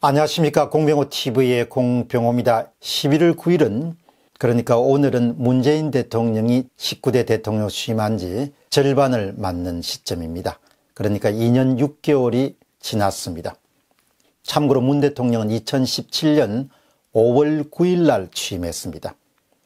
안녕하십니까 공병호TV의 공병호입니다. 11월 9일은 그러니까 오늘은 문재인 대통령이 19대 대통령 취임한 지 절반을 맞는 시점입니다. 그러니까 2년 6개월이 지났습니다. 참고로 문 대통령은 2017년 5월 9일 날 취임했습니다.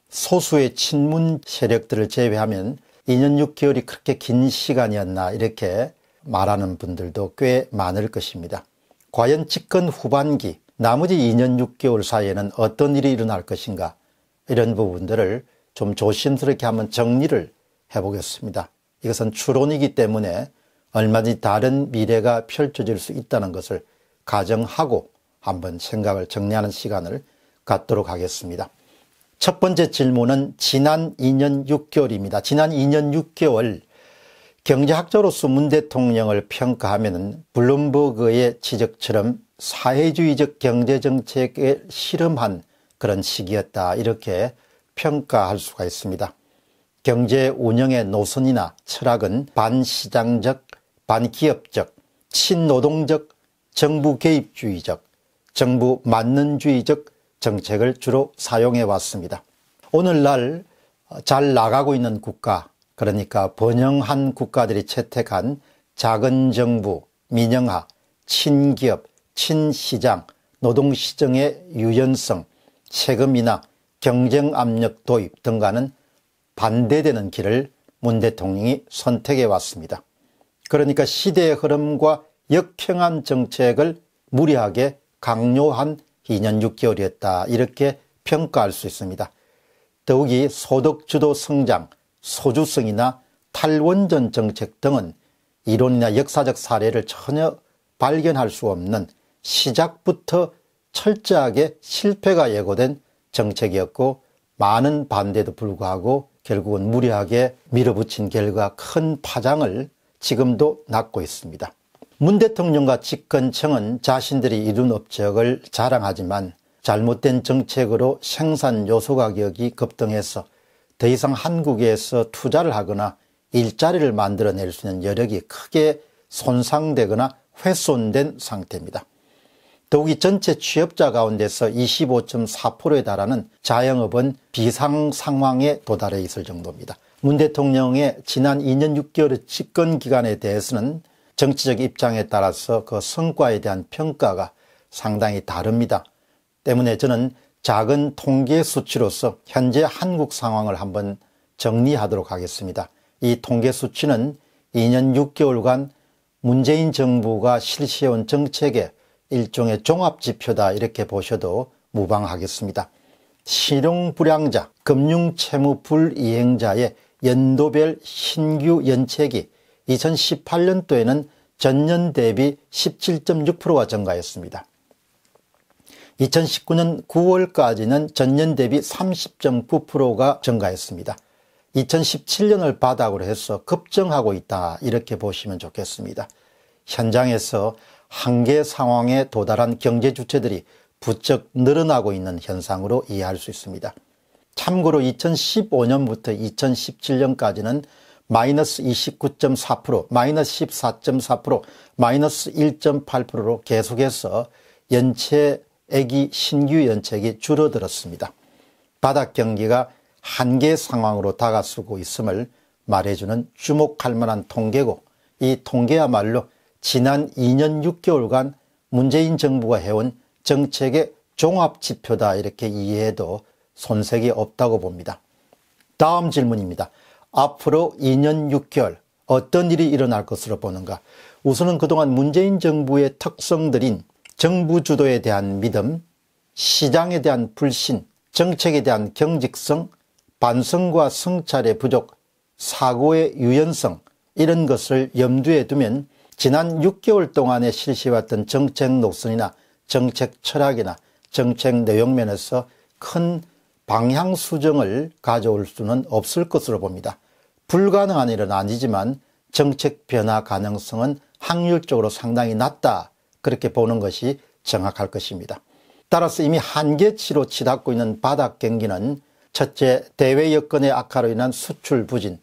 소수의 친문 세력들을 제외하면 2년 6개월이 그렇게 긴 시간이었나 이렇게 말하는 분들도 꽤 많을 것입니다. 과연 집권 후반기 나머지 2년 6개월 사이에는 어떤 일이 일어날 것인가 이런 부분들을 좀 조심스럽게 한번 정리를 해보겠습니다. 이것은 추론이기 때문에 얼마든지 다른 미래가 펼쳐질 수 있다는 것을 가정하고 한번 생각을 정리하는 시간을 갖도록 하겠습니다. 첫 번째 질문은 지난 2년 6개월입니다. 지난 2년 6개월 경제학자로서 문 대통령을 평가하면 블룸버그의 지적처럼 사회주의적 경제정책에 실험한 그런 시기였다 이렇게 평가할 수가 있습니다. 경제 운영의 노선이나 철학은 반시장적, 반기업적, 친노동적, 정부 개입주의적, 정부 만능주의적 정책을 주로 사용해 왔습니다. 오늘날 잘 나가고 있는 국가, 그러니까 번영한 국가들이 채택한 작은 정부, 민영화, 친기업, 친시장, 노동시정의 유연성, 세금 이나 경쟁 압력 도입 등과는 반대되는 길을 문 대통령이 선택해 왔습니다. 그러니까 시대의 흐름과 역행한 정책을 무리하게 강요한 2년 6개월이었다 이렇게 평가할 수 있습니다. 더욱이 소득주도 성장, 소주성이나 탈원전 정책 등은 이론이나 역사적 사례를 전혀 발견할 수 없는 시작부터 철저하게 실패가 예고된 정책이었고 많은 반대도 불구하고 결국은 무리하게 밀어붙인 결과 큰 파장을 지금도 낳고 있습니다. 문 대통령과 집권청은 자신들이 이룬 업적을 자랑하지만 잘못된 정책으로 생산 요소 가격이 급등해서 더 이상 한국에서 투자를 하거나 일자리를 만들어낼 수 있는 여력이 크게 손상되거나 훼손된 상태입니다. 더욱이 전체 취업자 가운데서 25.4%에 달하는 자영업은 비상 상황에 도달해 있을 정도입니다. 문 대통령의 지난 2년 6개월의 집권 기간에 대해서는 정치적 입장에 따라서 그 성과에 대한 평가가 상당히 다릅니다. 때문에 저는 작은 통계 수치로서 현재 한국 상황을 한번 정리하도록 하겠습니다. 이 통계 수치는 2년 6개월간 문재인 정부가 실시해온 정책의 일종의 종합지표다 이렇게 보셔도 무방하겠습니다. 실용불량자, 금융채무불이행자의 연도별 신규 연체기 2018년도에는 전년 대비 17.6%가 증가했습니다. 2019년 9월까지는 전년 대비 30.9%가 증가했습니다. 2017년을 바닥으로 해서 급증하고 있다 이렇게 보시면 좋겠습니다. 현장에서 한계 상황에 도달한 경제 주체들이 부쩍 늘어나고 있는 현상으로 이해할 수 있습니다. 참고로 2015년부터 2017년까지는 마이너스 29.4%, 마이너스 14.4%, 마이너스 1.8%로 계속해서 연체 애기 신규 연책이 줄어들었습니다. 바닥 경기가 한계 상황으로 다가서고 있음을 말해주는 주목할 만한 통계고 이 통계야말로 지난 2년 6개월간 문재인 정부가 해온 정책의 종합지표다 이렇게 이해해도 손색이 없다고 봅니다. 다음 질문입니다. 앞으로 2년 6개월 어떤 일이 일어날 것으로 보는가? 우선은 그동안 문재인 정부의 특성들인 정부 주도에 대한 믿음, 시장에 대한 불신, 정책에 대한 경직성, 반성과 성찰의 부족, 사고의 유연성 이런 것을 염두에 두면 지난 6개월 동안에 실시해왔던 정책 녹선이나 정책 철학이나 정책 내용 면에서 큰 방향 수정을 가져올 수는 없을 것으로 봅니다. 불가능한 일은 아니지만 정책 변화 가능성은 확률적으로 상당히 낮다 그렇게 보는 것이 정확할 것입니다. 따라서 이미 한계치로 치닫고 있는 바닥 경기는 첫째 대외 여건의 악화로 인한 수출 부진,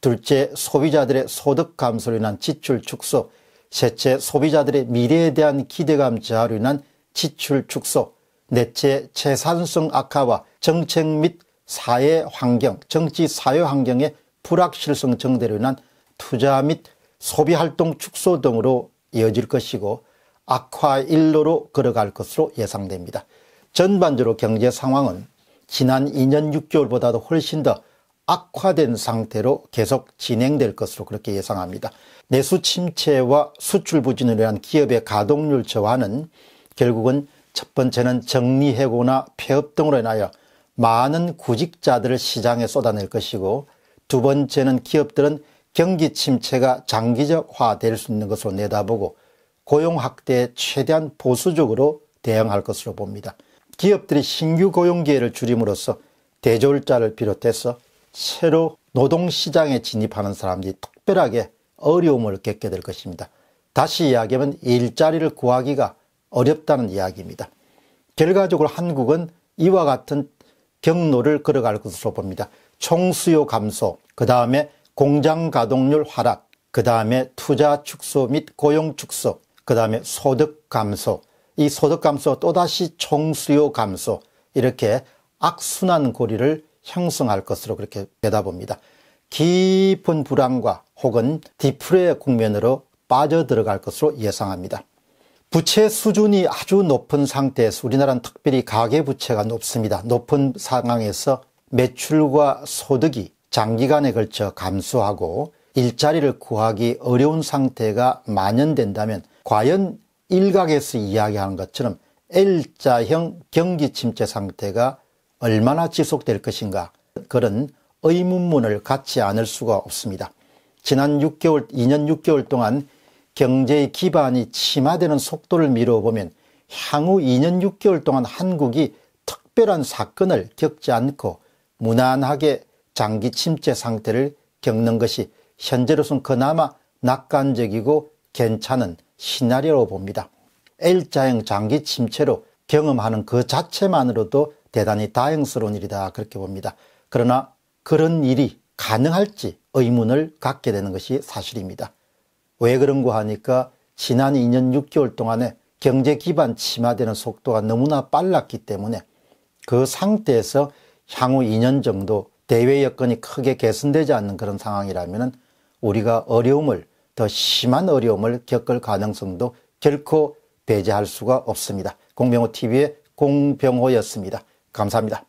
둘째 소비자들의 소득 감소로 인한 지출 축소, 셋째 소비자들의 미래에 대한 기대감 저하로 인한 지출 축소, 넷째 재산성 악화와 정책 및 사회 환경, 정치 사회 환경의 불확실성 증대로 인한 투자 및 소비 활동 축소 등으로 이어질 것이고 악화일로로 걸어갈 것으로 예상됩니다. 전반적으로 경제 상황은 지난 2년 6개월보다도 훨씬 더 악화된 상태로 계속 진행될 것으로 그렇게 예상합니다. 내수 침체와 수출 부진을 위한 기업의 가동률 저하는 결국은 첫 번째는 정리해고나 폐업 등으로 인하여 많은 구직자들을 시장에 쏟아낼 것이고 두 번째는 기업들은 경기 침체가 장기적화될 수 있는 것으로 내다보고 고용 확대에 최대한 보수적으로 대응할 것으로 봅니다. 기업들이 신규 고용 기회를 줄임으로써 대졸자를 비롯해서 새로 노동시장에 진입하는 사람들이 특별하게 어려움을 겪게 될 것입니다. 다시 이야기하면 일자리를 구하기가 어렵다는 이야기입니다. 결과적으로 한국은 이와 같은 경로를 걸어갈 것으로 봅니다. 총수요 감소, 그 다음에 공장 가동률 하락, 그 다음에 투자 축소 및 고용 축소, 그 다음에 소득 감소, 이 소득 감소 또다시 총수요 감소 이렇게 악순환 고리를 형성할 것으로 그렇게 내다봅니다. 깊은 불안과 혹은 디프레 국면으로 빠져들어갈 것으로 예상합니다. 부채 수준이 아주 높은 상태에서 우리나라는 특별히 가계부채가 높습니다. 높은 상황에서 매출과 소득이 장기간에 걸쳐 감소하고 일자리를 구하기 어려운 상태가 만연된다면 과연 일각에서 이야기하는 것처럼 L자형 경기침체 상태가 얼마나 지속될 것인가 그런 의문문을 갖지 않을 수가 없습니다. 지난 6개월, 2년 6개월 동안 경제의 기반이 침하되는 속도를 미뤄보면 향후 2년 6개월 동안 한국이 특별한 사건을 겪지 않고 무난하게 장기 침체 상태를 겪는 것이 현재로선 그나마 낙관적이고 괜찮은 시나리오로 봅니다. L자형 장기 침체로 경험하는 그 자체만으로도 대단히 다행스러운 일이다 그렇게 봅니다. 그러나 그런 일이 가능할지 의문을 갖게 되는 것이 사실입니다. 왜 그런고 하니까 지난 2년 6개월 동안에 경제 기반 침하되는 속도가 너무나 빨랐기 때문에 그 상태에서 향후 2년 정도 대외 여건이 크게 개선되지 않는 그런 상황이라면 우리가 어려움을 더 심한 어려움을 겪을 가능성도 결코 배제할 수가 없습니다. 공병호 TV의 공병호였습니다. 감사합니다.